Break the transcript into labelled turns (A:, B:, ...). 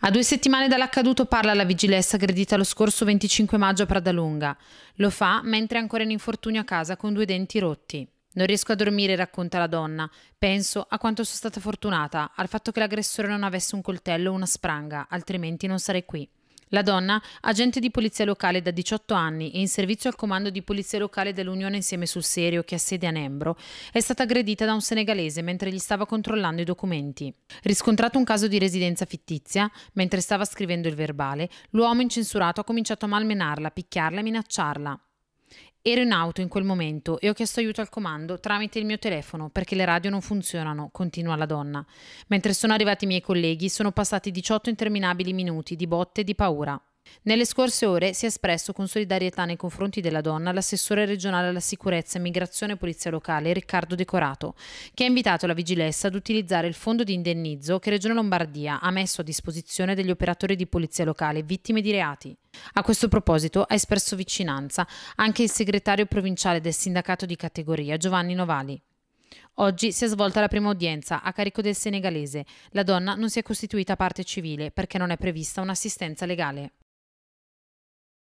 A: A due settimane dall'accaduto parla la vigilessa aggredita lo scorso 25 maggio a Pradalunga. Lo fa mentre è ancora in infortunio a casa con due denti rotti. Non riesco a dormire, racconta la donna. Penso a quanto sono stata fortunata, al fatto che l'aggressore non avesse un coltello o una spranga, altrimenti non sarei qui. La donna, agente di polizia locale da 18 anni e in servizio al comando di polizia locale dell'Unione insieme sul serio che ha sede a Nembro, è stata aggredita da un senegalese mentre gli stava controllando i documenti. Riscontrato un caso di residenza fittizia, mentre stava scrivendo il verbale, l'uomo incensurato ha cominciato a malmenarla, picchiarla e minacciarla. Ero in auto in quel momento e ho chiesto aiuto al comando tramite il mio telefono perché le radio non funzionano, continua la donna. Mentre sono arrivati i miei colleghi sono passati 18 interminabili minuti di botte e di paura. Nelle scorse ore si è espresso con solidarietà nei confronti della donna l'assessore regionale alla sicurezza, migrazione e polizia locale Riccardo Decorato, che ha invitato la vigilessa ad utilizzare il fondo di indennizzo che Regione Lombardia ha messo a disposizione degli operatori di polizia locale vittime di reati. A questo proposito ha espresso vicinanza anche il segretario provinciale del sindacato di categoria Giovanni Novali. Oggi si è svolta la prima udienza a carico del senegalese. La donna non si è costituita parte civile perché non è prevista un'assistenza legale.